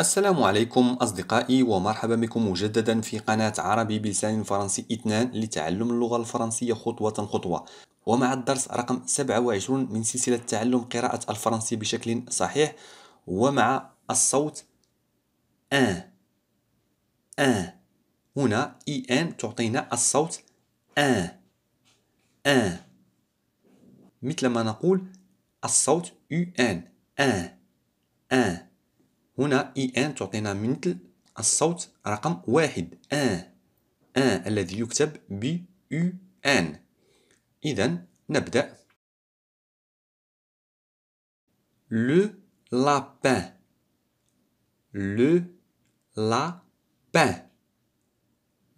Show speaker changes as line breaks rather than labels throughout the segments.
السلام عليكم أصدقائي ومرحبا بكم مجددا في قناة عربي بلسان فرنسي اثنان لتعلم اللغة الفرنسية خطوة خطوة ومع الدرس رقم 27 من سلسلة تعلم قراءة الفرنسي بشكل صحيح ومع الصوت أن أن هنا إي أن تعطينا الصوت أن أن مثل ما نقول الصوت يو أن أن أن هنا اي e ان تعطينا مثل الصوت رقم واحد ان ان الذي يكتب ب
يو ان اذا نبدا لو لابان لو
لابان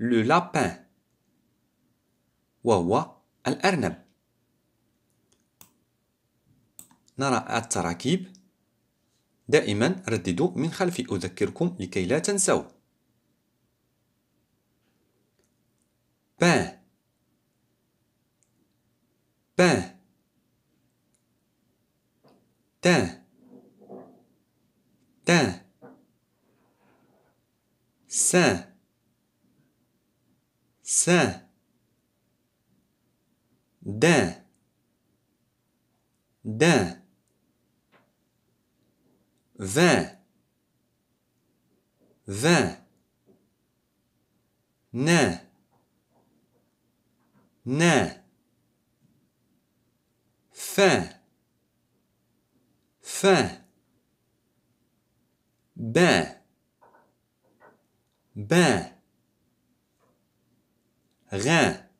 لو لابان وهو الأرنب نرى التراكيب دائما رددوا من خلف أذكركم لكي
لا تنسوا بان بان تان تان سان سان دان دان vingt, vingt, nain, nain, fin, fin, bain, bain, rein,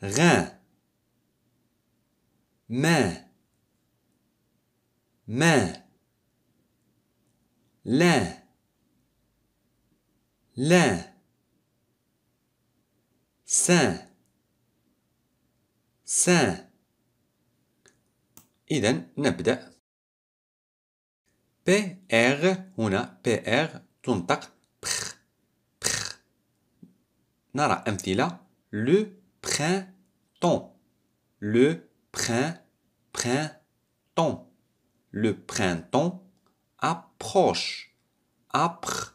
rein, main, ما لا لا سا سا إذا نبدأ بي ار هنا
بي ار تنطق بخ بخ نرى أمثلة لو برينتون لو برين برينتون le printemps approche Approche.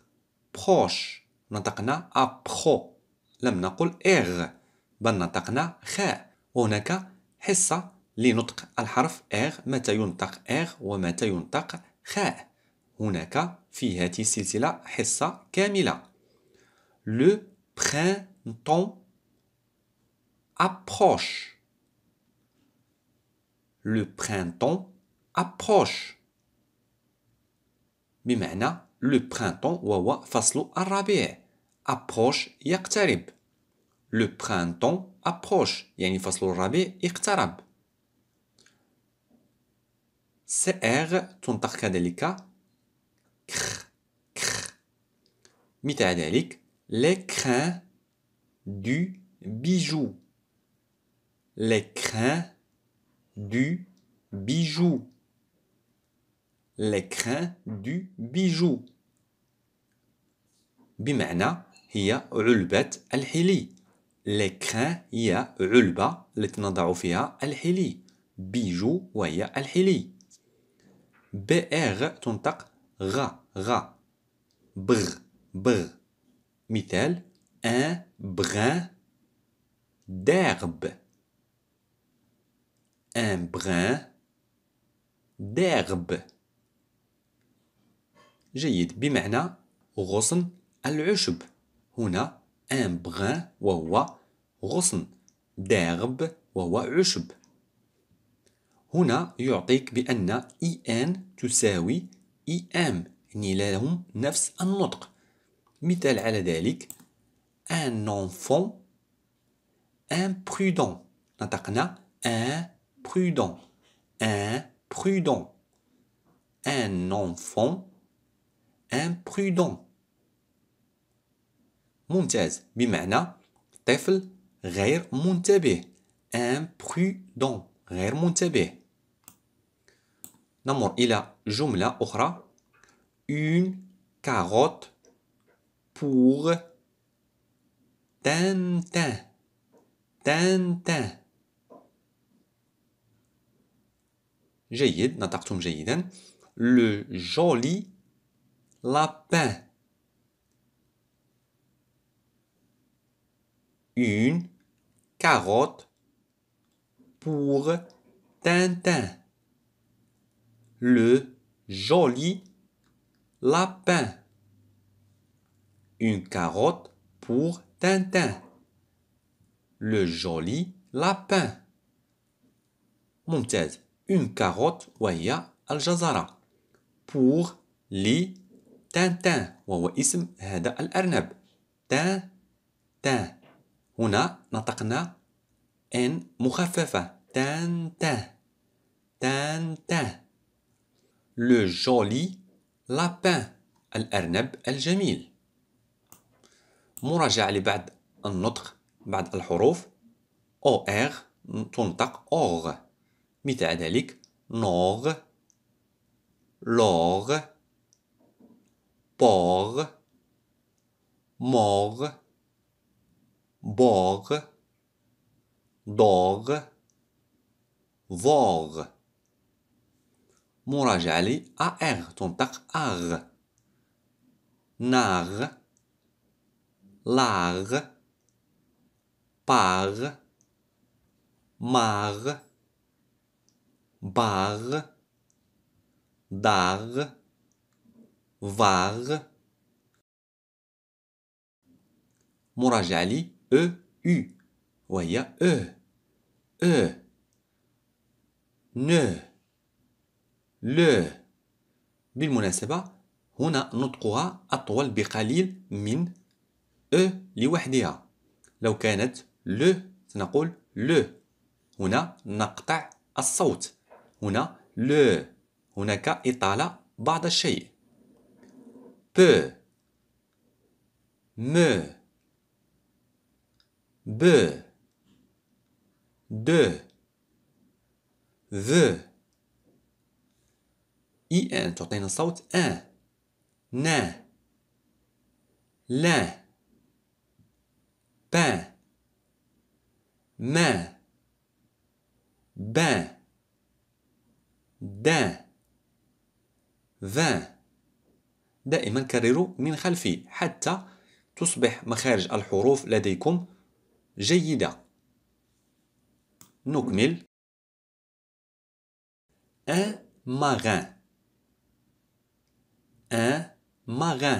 proche نطقنا apro لم نقل er, بل نطقنا خ هناك حصة لنطق الحرف اغ متى ينطق اغ ومتى ينطق خ هناك في هذه السلسلة حصة كاملة Le printemps approche le printemps approche بمعنى le printemps وهو فصل الربيع approche يقترب le printemps approche يعني فصل الربيع اقترب سر تنطق كذلك les crins du bijou les crins du bijou l'écrin du bijou بمعنى هي علبة الحلي l'écrin هي علبة التي نضع فيها الحلي بيجو وهي الحلي اغ تنطق غا غا بغ بغ مثال ان بغان داغب ان بغان داغب جيد بمعنى غصن العشب هنا ان بغان وهو غصن داغب وهو عشب هنا يعطيك بأن إي آن تساوي إي آم يعني لهم نفس النطق مثال على ذلك ان انفون ان برودون نطقنا ان برودون ان برودون ان انفون imprudent. Montez, bimana, tefl, rair un Imprudent, rair montebe. Namor, il a jumla, ochra, une carotte pour tintin. Tintin. جيد نطقتم جيدا Le Joli lapin. Une carotte pour Tintin. Le joli lapin. Une carotte pour Tintin. Le joli lapin. Montez une carotte Al Jazara pour les تان تان وهو اسم هذا الأرنب تان تان هنا نطقنا إن مخففة تان تان تان تان لو جولي لابان الأرنب الجميل مراجعة لبعض النطق بعض الحروف أو إغ تنطق أوغ مثال ذلك نوغ لوغ por, mor, bor, dor, vor. Mon rajali a r, Nar, lar, par, mar, bar, dar, dar. var مراجع لي أ U وهي أ أ ن ل بالمناسبة هنا نطقها أطول بقليل من أ لوحدها لو كانت ل سنقول ل هنا نقطع الصوت هنا ل هناك إطالة بعض الشيء
peu me ب د the
اي ان تعطينا صوت ان ن
ل ب ما ب د ذا دائما
كرروا من خلفي حتى تصبح مخارج الحروف لديكم جيدة نكمل un marin un marin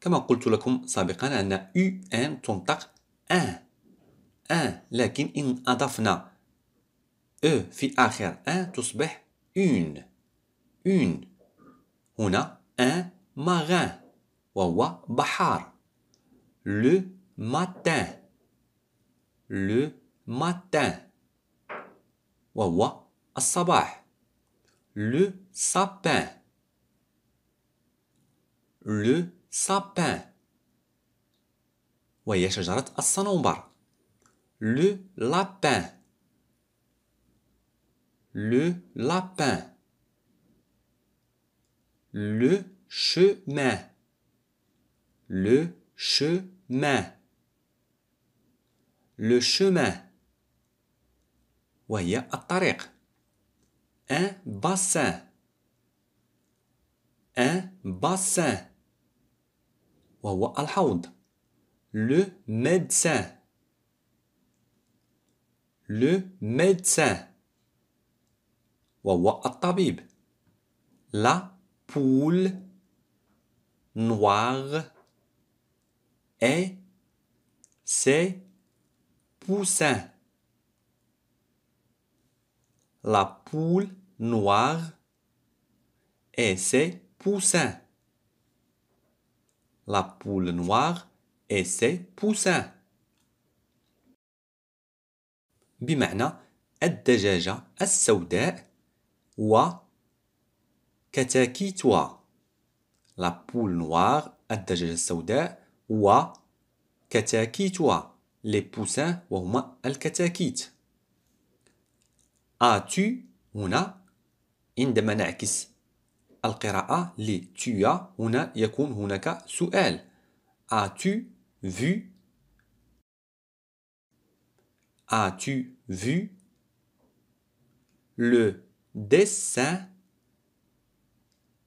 كما قلت لكم سابقا أن يو ان تنطق ان ان لكن إن أضفنا او e في آخر ان تصبح اون اون هنا ان ماغان وهو بحار لو ماتان لو ماتان وهو الصباح لو سابان لو سابان وهي شجرة الصنوبر لو لابان
لو لابان le chemin, le chemin, le chemin.
وهي الطريق. Un bassin, un bassin. وهو الحوض. Le médecin, le médecin. وهو الطبيب. La poule noire et ses poussins. La poule noire et ses poussins. La poule noire et ses poussins. بمعنى الدجاجة السوداء و la poule noire, Adjajal Sauda, ou Katakitwa. Les poussins, ce Al-Katakit. As-tu, Ouna, Indemanakis. as hunaka souel. A tu vu A tu vu le dessin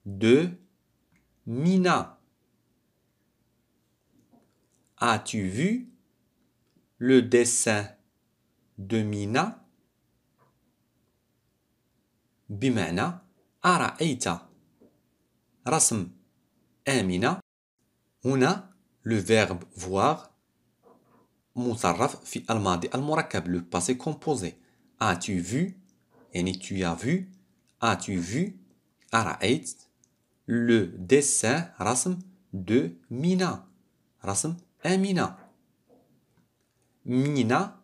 de Mina. As-tu vu le dessin de Mina? بمعنى أرأيت رسم آمنة هنا le verbe voir مصرف fi الماضي المركب le passé composé as-tu vu يعني tu as vu as-tu vu أرأيت Le dessin rasım de Mina. Rasım e Mina. Mina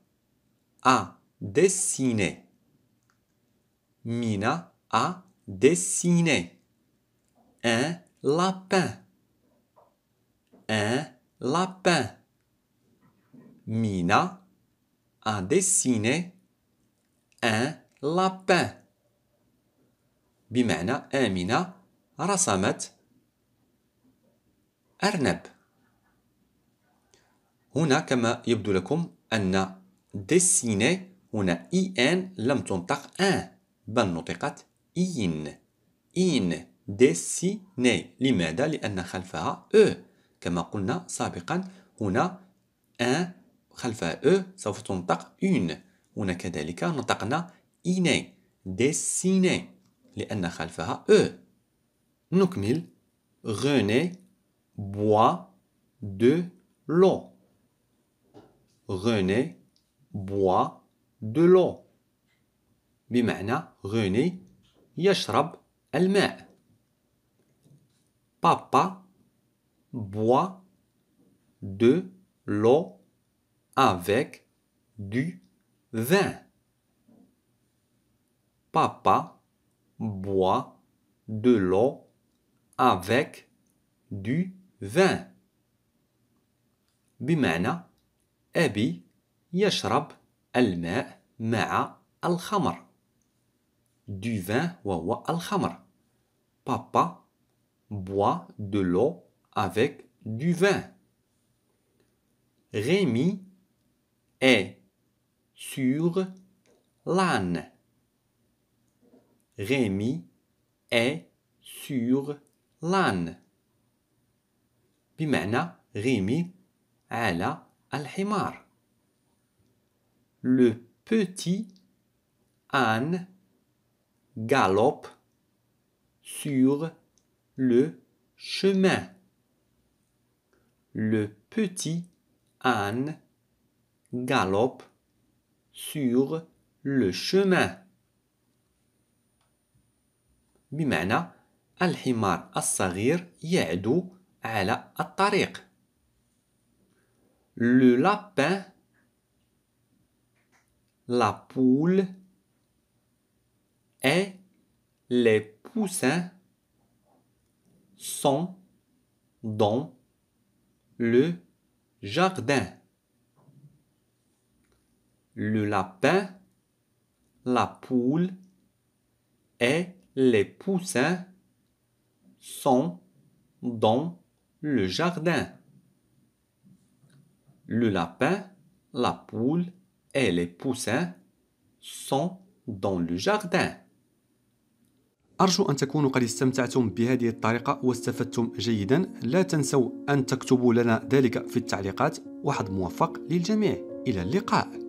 a dessiné. Mina a dessiné. Un e lapin. Un e lapin. Mina a dessiné un e lapin. بمعنى آمنة رسمت أرنب هنا كما يبدو لكم أن ديسيني هنا إي إن لم تنطق أن بل نطقت إين إين ديسيني لماذا؟ لأن خلفها أو كما قلنا سابقا هنا أن خلفها أو سوف تنطق إين هنا كذلك نطقنا إيني ديسيني لأن خلفها أو نكمل René boit de l'eau. René boit de l'eau. Bimana, René Yashrab الماء. Papa boit de l'eau avec du vin. Papa boit de l'eau avec du vin. بمعنى أبي يشرب الماء al الخمر. Du vin al الخمر. Papa boit de l'eau avec du vin. Rémi est sur l'âne. Rémi est sur l'âne, بمعنى Rimi على الحمار le petit âne galope sur le chemin le petit âne galope sur le chemin بمعنى الحمار الصغير يعدو على الطريق le lapin la poule et les poussins sont dans le jardin. Le lapin, la poule et les poussins sont dans le jardin. Le lapin, la poule et les poussins sont dans le jardin. أرجو أن تكونوا قد استمتعتم بهذه الطريقة واستفدتم جيدا لا تنسوا أن تكتبوا لنا ذلك في التعليقات واحد موفق للجميع إلى اللقاء